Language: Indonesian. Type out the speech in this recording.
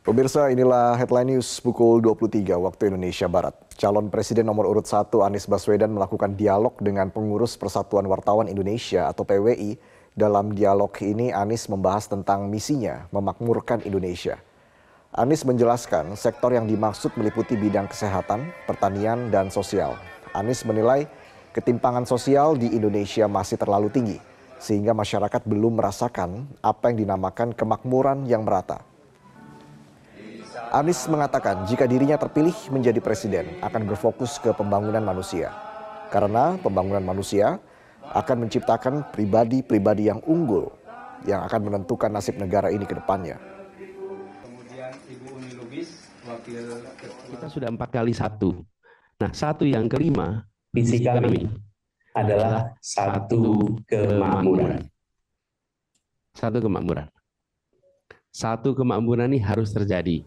Pemirsa, inilah headline news pukul 23 waktu Indonesia Barat. Calon Presiden nomor urut 1 Anies Baswedan melakukan dialog dengan pengurus Persatuan Wartawan Indonesia atau PWI. Dalam dialog ini, Anies membahas tentang misinya memakmurkan Indonesia. Anies menjelaskan sektor yang dimaksud meliputi bidang kesehatan, pertanian, dan sosial. Anies menilai ketimpangan sosial di Indonesia masih terlalu tinggi, sehingga masyarakat belum merasakan apa yang dinamakan kemakmuran yang merata. Anies mengatakan jika dirinya terpilih menjadi presiden akan berfokus ke pembangunan manusia. Karena pembangunan manusia akan menciptakan pribadi-pribadi yang unggul yang akan menentukan nasib negara ini ke depannya. Kita sudah empat kali satu. Nah, satu yang kelima, visi kami adalah satu kemakmuran. Satu kemakmuran. Satu kemakmuran ini harus terjadi.